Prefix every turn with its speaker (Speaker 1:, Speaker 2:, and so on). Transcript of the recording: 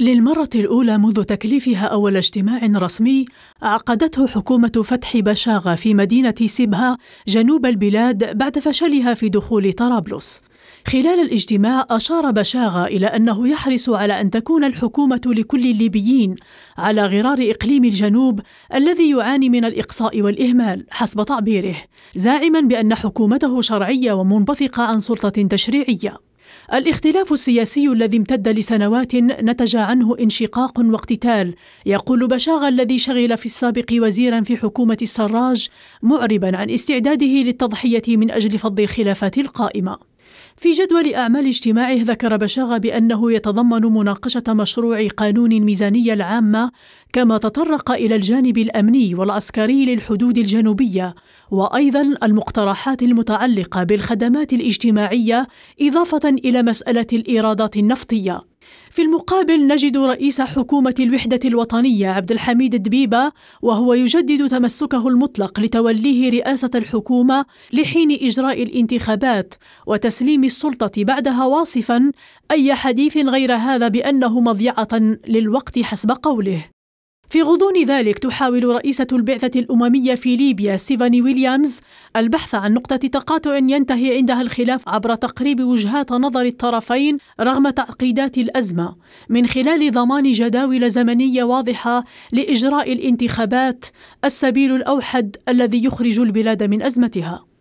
Speaker 1: للمرة الأولى منذ تكليفها أول اجتماع رسمي عقدته حكومة فتح بشاغة في مدينة سبها جنوب البلاد بعد فشلها في دخول طرابلس. خلال الاجتماع أشار بشاغة إلى أنه يحرص على أن تكون الحكومة لكل الليبيين على غرار إقليم الجنوب الذي يعاني من الإقصاء والإهمال حسب تعبيره، زاعما بأن حكومته شرعية ومنبثقة عن سلطة تشريعية. الاختلاف السياسي الذي امتد لسنوات نتج عنه انشقاق واقتتال يقول بشاغ الذي شغل في السابق وزيرا في حكومة السراج معربا عن استعداده للتضحية من أجل فض الخلافات القائمة في جدول أعمال اجتماعه ذكر بشاغة بأنه يتضمن مناقشة مشروع قانون الميزانية العامة كما تطرق إلى الجانب الأمني والعسكري للحدود الجنوبية وأيضا المقترحات المتعلقة بالخدمات الاجتماعية إضافة إلى مسألة الإيرادات النفطية في المقابل نجد رئيس حكومة الوحدة الوطنية عبد الحميد الدبيبة وهو يجدد تمسكه المطلق لتوليه رئاسة الحكومة لحين إجراء الانتخابات وتسليم السلطة بعدها واصفا أي حديث غير هذا بأنه مضيعة للوقت حسب قوله في غضون ذلك تحاول رئيسة البعثة الأممية في ليبيا سيفاني ويليامز البحث عن نقطة تقاطع ينتهي عندها الخلاف عبر تقريب وجهات نظر الطرفين رغم تعقيدات الأزمة من خلال ضمان جداول زمنية واضحة لإجراء الانتخابات السبيل الأوحد الذي يخرج البلاد من أزمتها